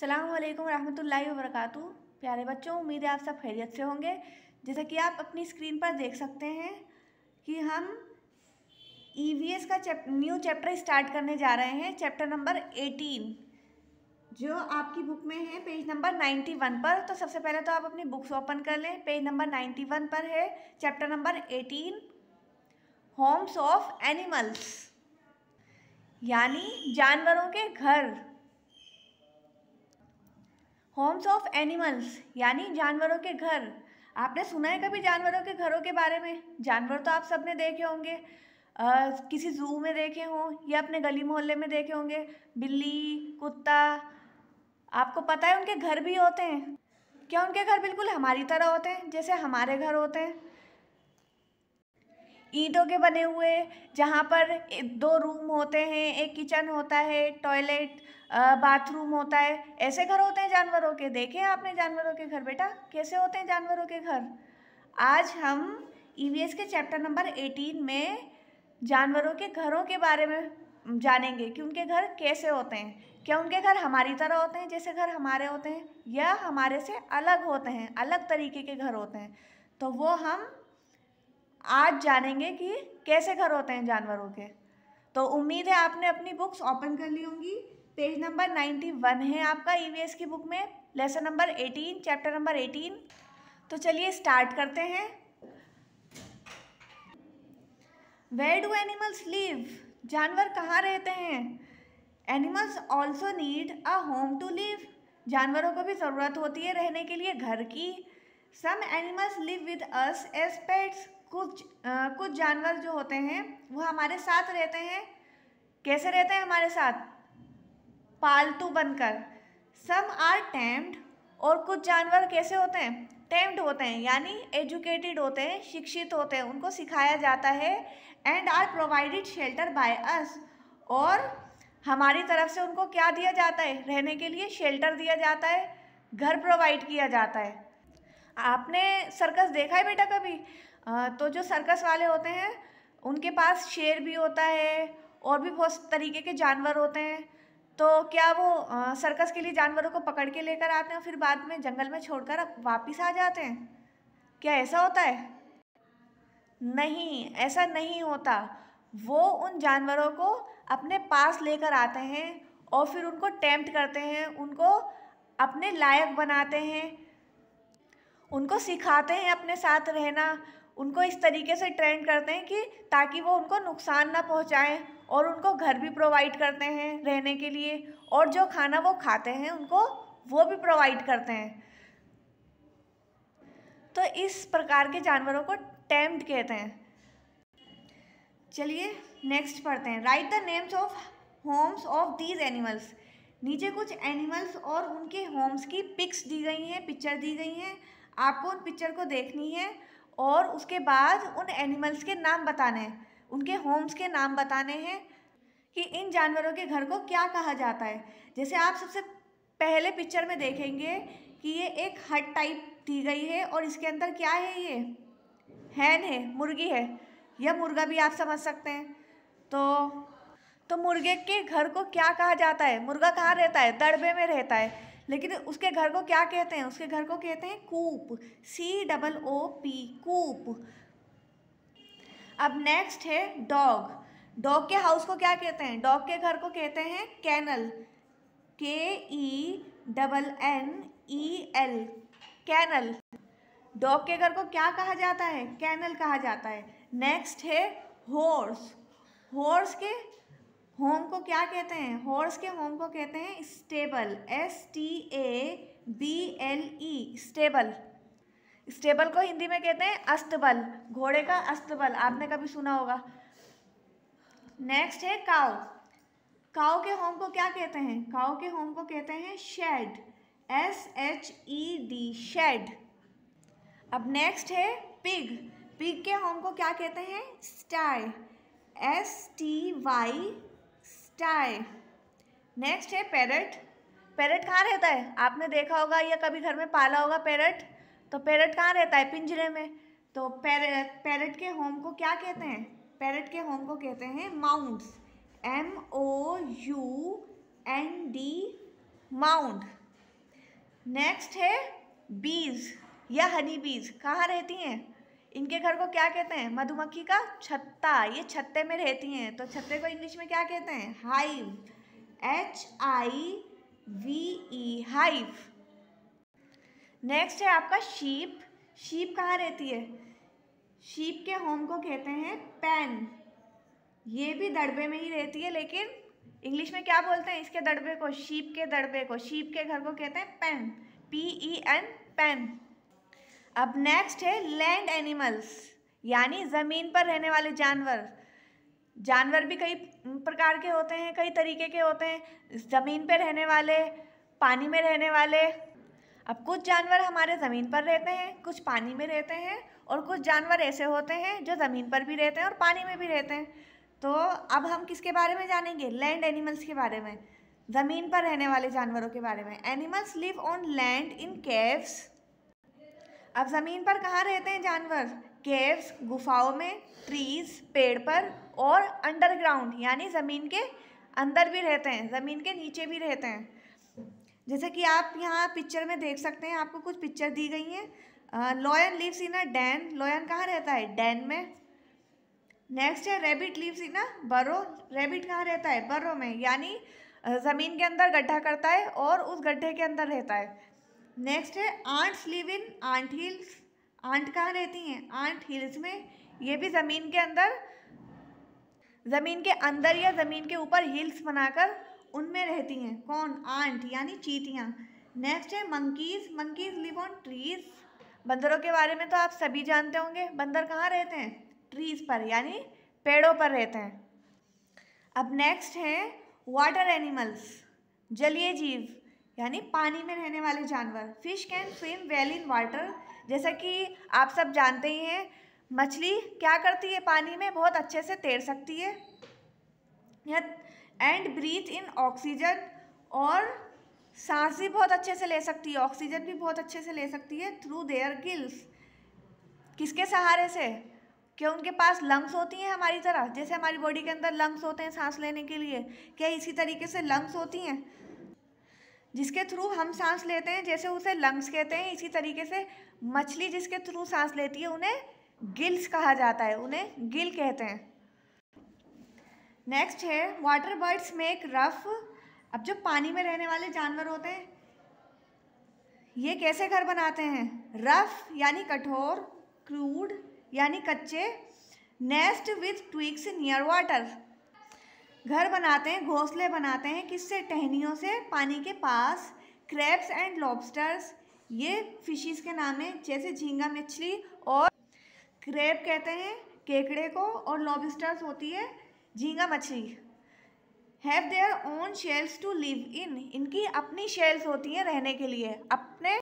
सलाम रहमतुल्लाहि वरकू प्यारे बच्चों उम्मीद है आप सब खैरियत से होंगे जैसा कि आप अपनी स्क्रीन पर देख सकते हैं कि हम ई e का चैप न्यू चैप्टर स्टार्ट करने जा रहे हैं चैप्टर नंबर एटीन जो आपकी बुक में है पेज नंबर नाइन्टी वन पर तो सबसे पहले तो आप अपनी बुक्स ओपन कर लें पेज नंबर नाइन्टी वन पर है chapter number eighteen homes of animals यानी जानवरों के घर होम्स ऑफ एनिमल्स यानी जानवरों के घर आपने सुना है कभी जानवरों के घरों के बारे में जानवर तो आप सबने देखे होंगे किसी जू में देखे हों या अपने गली मोहल्ले में देखे होंगे बिल्ली कुत्ता आपको पता है उनके घर भी होते हैं क्या उनके घर बिल्कुल हमारी तरह होते हैं जैसे हमारे घर होते हैं ईंटों के बने हुए जहाँ पर दो रूम होते हैं एक किचन होता है टॉयलेट बाथरूम होता है ऐसे घर होते हैं जानवरों के देखे आपने जानवरों के घर बेटा कैसे होते हैं जानवरों के घर आज हम ई e के चैप्टर नंबर एटीन में जानवरों के घरों के बारे में जानेंगे कि उनके घर कैसे होते हैं क्या उनके घर हमारी तरह होते हैं जैसे घर हमारे होते हैं या हमारे से अलग होते हैं अलग तरीके के घर होते हैं तो वो हम आज जानेंगे कि कैसे घर होते हैं जानवरों के तो उम्मीद है आपने अपनी बुक्स ओपन कर ली होंगी पेज नंबर नाइन्टी वन है आपका ई e की बुक में lesson number eighteen chapter number eighteen तो चलिए स्टार्ट करते हैं वेयर डू एनिमल्स लिव जानवर कहाँ रहते हैं animals also need a home to live जानवरों को भी ज़रूरत होती है रहने के लिए घर की some animals live with us as pets कुछ आ, कुछ जानवर जो होते हैं वो हमारे साथ रहते हैं कैसे रहते हैं हमारे साथ पालतू बनकर सम आर टेम्ड और कुछ जानवर कैसे होते हैं टेम्ड होते हैं यानी एजुकेटेड होते हैं शिक्षित होते हैं उनको सिखाया जाता है and are provided shelter by us और हमारी तरफ से उनको क्या दिया जाता है रहने के लिए शेल्टर दिया जाता है घर प्रोवाइड किया जाता है आपने सर्कस देखा है बेटा कभी आ, तो जो सर्कस वाले होते हैं उनके पास शेर भी होता है और भी बहुत तरीके के जानवर होते हैं तो क्या वो आ, सर्कस के लिए जानवरों को पकड़ के लेकर आते हैं और फिर बाद में जंगल में छोड़कर वापस आ जाते हैं क्या ऐसा होता है नहीं ऐसा नहीं होता वो उन जानवरों को अपने पास लेकर आते हैं और फिर उनको टेम्प्ट करते हैं उनको अपने लायक बनाते हैं उनको सिखाते हैं अपने साथ रहना उनको इस तरीके से ट्रेंड करते हैं कि ताकि वो उनको नुकसान ना पहुंचाएं और उनको घर भी प्रोवाइड करते हैं रहने के लिए और जो खाना वो खाते हैं उनको वो भी प्रोवाइड करते हैं तो इस प्रकार के जानवरों को टैम्ड कहते हैं चलिए नेक्स्ट पढ़ते हैं write the names of homes of these animals नीचे कुछ एनिमल्स और उनके होम्स की पिक्स दी गई हैं पिक्चर दी गई हैं आपको उन पिक्चर को देखनी है और उसके बाद उन एनिमल्स के नाम बताने हैं उनके होम्स के नाम बताने हैं कि इन जानवरों के घर को क्या कहा जाता है जैसे आप सबसे पहले पिक्चर में देखेंगे कि ये एक हट टाइप दी गई है और इसके अंदर क्या है ये हैन है मुर्गी है या मुर्गा भी आप समझ सकते हैं तो तो मुर्गे के घर को क्या कहा जाता है मुर्गा कहाँ रहता है दड़बे में रहता है लेकिन उसके घर को क्या कहते हैं उसके घर को कहते हैं कूप सी डबल ओ पी कूप अब नेक्स्ट है डॉग डॉग के हाउस को क्या कहते हैं डॉग के घर को कहते हैं kennel K E double N E L kennel dog के घर को क्या कहा जाता है कैनल कहा जाता है नेक्स्ट है हॉर्स हॉर्स के होम को क्या कहते हैं हॉर्स के होम को कहते हैं stable S T A B L E stable stable को हिंदी में कहते हैं अस्तबल घोड़े का अस्तबल आपने कभी सुना होगा नेक्स्ट है काओ काओ के होम को क्या कहते हैं काओ के होम को कहते हैं shed S H E D shed अब नेक्स्ट है पिग पिग के होम को क्या कहते हैं sty S T Y sty next है पैरट पैरट कहाँ रहता है आपने देखा होगा या कभी घर में पाला होगा पैरट तो पैरट कहाँ रहता है पिंजरे में तो पैरट पैरट के होम को क्या कहते हैं पैरट के होम को कहते हैं mounds M O U N D mound next है बीज या हनी बीज कहाँ रहती हैं इनके घर को क्या कहते हैं मधुमक्खी का छत्ता ये छत्ते में रहती हैं तो छत्ते को इंग्लिश में क्या कहते हैं hive H I V E hive next है आपका शीप शीप कहाँ रहती है शीप के होम को कहते हैं पैन ये भी दड़बे में ही रहती है लेकिन इंग्लिश में क्या बोलते हैं इसके दड़बे को शीप के दड़बे को शीप के घर को कहते हैं pen e P E N pen अब नेक्स्ट है लैंड एनिमल्स यानी ज़मीन पर रहने वाले जानवर जानवर भी कई प्रकार के होते हैं कई तरीके के होते हैं ज़मीन पर रहने वाले पानी में रहने वाले अब कुछ जानवर हमारे ज़मीन पर रहते हैं कुछ पानी में रहते हैं और कुछ जानवर ऐसे होते हैं जो ज़मीन पर भी रहते हैं और पानी में भी रहते हैं तो अब हम किसके बारे में जानेंगे लैंड एनिमल्स के बारे में ज़मीन पर रहने वाले जानवरों के बारे में animals live on land in caves अब ज़मीन पर कहाँ रहते हैं जानवर केव्स गुफाओं में ट्रीज पेड़ पर और अंडरग्राउंड यानी ज़मीन के अंदर भी रहते हैं ज़मीन के नीचे भी रहते हैं जैसे कि आप यहाँ पिक्चर में देख सकते हैं आपको कुछ पिक्चर दी गई हैं lion lives in a den lion कहाँ रहता है डैन में नेक्स्ट है रेबिट लिव्स इन अ बरो रेबिट कहाँ रहता है बरो में यानी ज़मीन के अंदर गड्ढा करता है और उस गड्ढे के अंदर रहता है नेक्स्ट है ants live in ant hills ant कहाँ रहती हैं आंट हिल्स में ये भी ज़मीन के अंदर ज़मीन के अंदर या ज़मीन के ऊपर हिल्स बनाकर उनमें रहती हैं कौन आंट यानी चीतियाँ नेक्स्ट है monkeys monkeys live on trees बंदरों के बारे में तो आप सभी जानते होंगे बंदर कहाँ रहते हैं ट्रीज़ पर यानी पेड़ों पर रहते हैं अब नेक्स्ट है वाटर एनिमल्स जलीय जीव यानी पानी में रहने वाले जानवर fish can swim well in water जैसा कि आप सब जानते ही हैं मछली क्या करती है पानी में बहुत अच्छे से तैर सकती है एंड ब्रीथ इन ऑक्सीजन और सांस भी बहुत अच्छे से ले सकती है ऑक्सीजन भी बहुत अच्छे से ले सकती है थ्रू देयर गिल्स किसके सहारे से क्या उनके पास लंग्स होती हैं हमारी तरह जैसे हमारी बॉडी के अंदर लंग्स होते हैं सांस लेने के लिए क्या इसी तरीके से लंग्स होती हैं जिसके थ्रू हम सांस लेते हैं जैसे उसे लंग्स कहते हैं इसी तरीके से मछली जिसके थ्रू सांस लेती है उन्हें गिल्स कहा जाता है उन्हें गिल कहते हैं नेक्स्ट है वाटर बर्ड्स मेक रफ अब जो पानी में रहने वाले जानवर होते हैं ये कैसे घर बनाते हैं रफ यानी कठोर क्रूड यानी कच्चे nest with twigs near water घर बनाते हैं घोंसले बनाते हैं किससे टहनियों से पानी के पास क्रैप्स एंड लॉबस्टर्स ये फिशीज़ के नाम हैं जैसे झींगा मछली और क्रैप कहते हैं केकड़े को और लॉबस्टर्स होती है झींगा मछली have their own shells to live in इनकी अपनी शेल्स होती हैं रहने के लिए अपने